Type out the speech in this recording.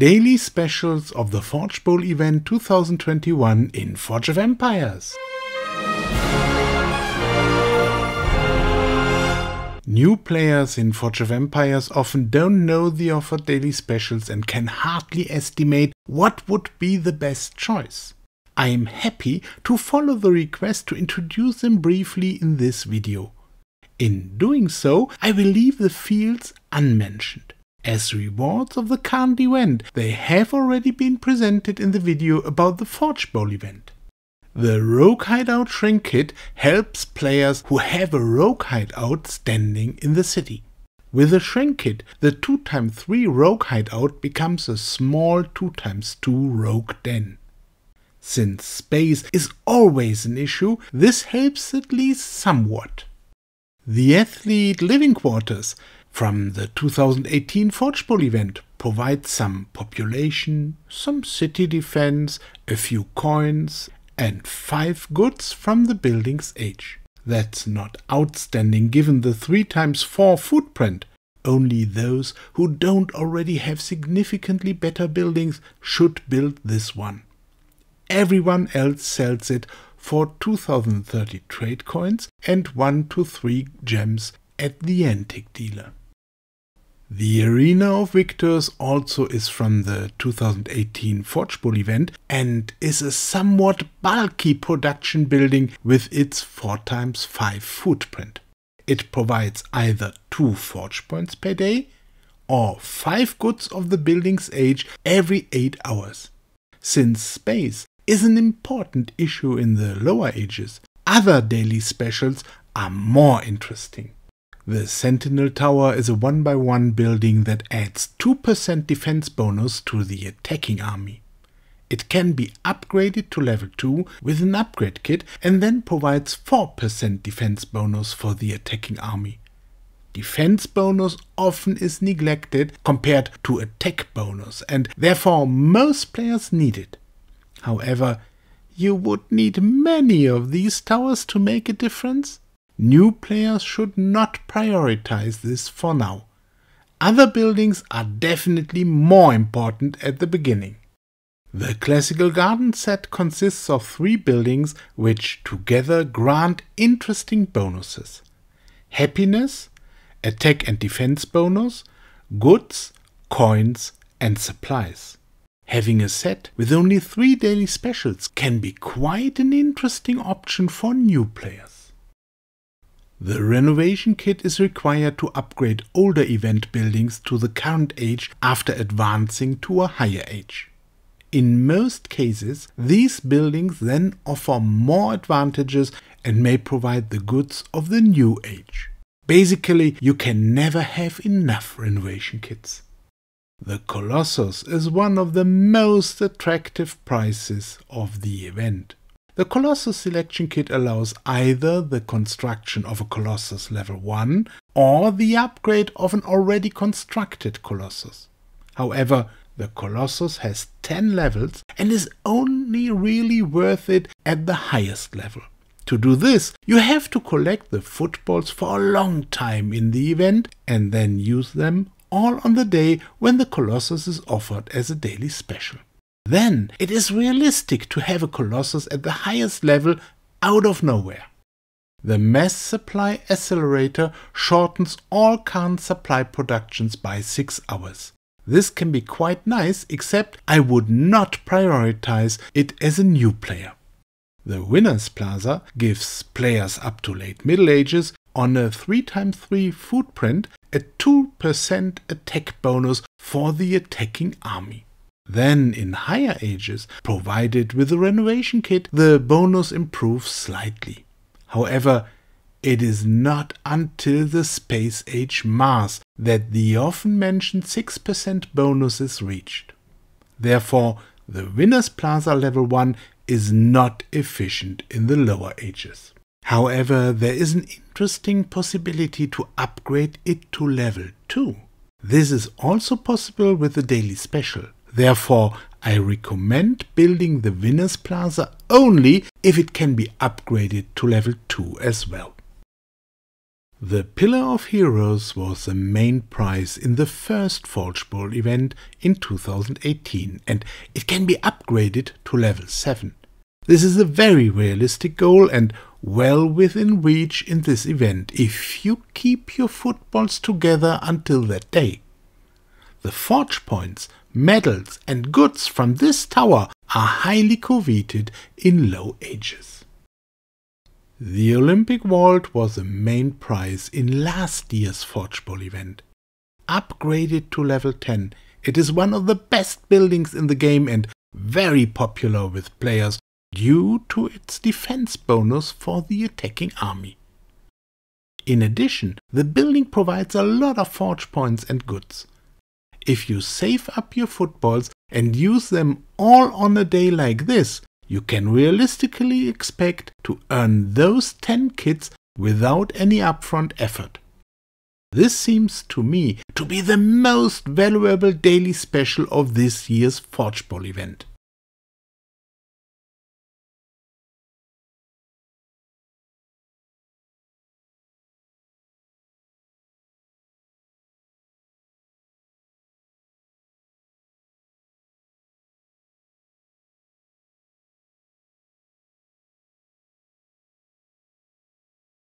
daily specials of the Forge Bowl event 2021 in Forge of Empires. New players in Forge of Empires often don't know the offered daily specials and can hardly estimate what would be the best choice. I am happy to follow the request to introduce them briefly in this video. In doing so, I will leave the fields unmentioned as rewards of the current event. They have already been presented in the video about the Forge Bowl event. The Rogue Hideout trinket helps players who have a Rogue Hideout standing in the city. With the trinket, the 2x3 Rogue Hideout becomes a small 2x2 Rogue Den. Since space is always an issue, this helps at least somewhat. The athlete living quarters from the 2018 Forgepol event provide some population, some city defense, a few coins, and five goods from the building's age. That's not outstanding given the 3 times 4 footprint. Only those who don't already have significantly better buildings should build this one. Everyone else sells it for 2030 trade coins and 1 to 3 gems at the antique dealer. The Arena of Victors also is from the 2018 Forgeball event and is a somewhat bulky production building with its 4x5 footprint. It provides either 2 forge points per day or 5 goods of the building's age every 8 hours. Since space is an important issue in the Lower Ages, other daily specials are more interesting. The Sentinel Tower is a one-by-one -one building that adds 2% defense bonus to the attacking army. It can be upgraded to level 2 with an upgrade kit and then provides 4% defense bonus for the attacking army. Defense bonus often is neglected compared to attack bonus and therefore most players need it. However, you would need many of these towers to make a difference. New players should not prioritize this for now. Other buildings are definitely more important at the beginning. The classical garden set consists of three buildings which together grant interesting bonuses. Happiness, attack and defense bonus, goods, coins and supplies. Having a set with only three daily specials can be quite an interesting option for new players. The renovation kit is required to upgrade older event buildings to the current age after advancing to a higher age. In most cases, these buildings then offer more advantages and may provide the goods of the new age. Basically, you can never have enough renovation kits. The Colossus is one of the most attractive prices of the event. The Colossus Selection Kit allows either the construction of a Colossus Level 1 or the upgrade of an already constructed Colossus. However, the Colossus has 10 levels and is only really worth it at the highest level. To do this, you have to collect the footballs for a long time in the event and then use them all on the day when the Colossus is offered as a daily special then it is realistic to have a Colossus at the highest level out of nowhere. The mass supply accelerator shortens all current supply productions by 6 hours. This can be quite nice, except I would not prioritize it as a new player. The Winners Plaza gives players up to late Middle Ages on a 3x3 footprint a 2% attack bonus for the attacking army. Then, in higher ages, provided with a renovation kit, the bonus improves slightly. However, it is not until the space age Mars that the often mentioned 6% bonus is reached. Therefore, the Winners Plaza Level 1 is not efficient in the lower ages. However, there is an interesting possibility to upgrade it to Level 2. This is also possible with the Daily Special. Therefore, I recommend building the Winners Plaza only if it can be upgraded to level 2 as well. The Pillar of Heroes was the main prize in the first Forge Bowl event in 2018 and it can be upgraded to level 7. This is a very realistic goal and well within reach in this event if you keep your footballs together until that day. The Forge points Medals and goods from this tower are highly coveted in Low Ages. The Olympic vault was the main prize in last year's Forgeball event. Upgraded to level 10, it is one of the best buildings in the game and very popular with players due to its defense bonus for the attacking army. In addition, the building provides a lot of forge points and goods. If you save up your footballs and use them all on a day like this, you can realistically expect to earn those 10 kits without any upfront effort. This seems to me to be the most valuable daily special of this year's Forgeball event.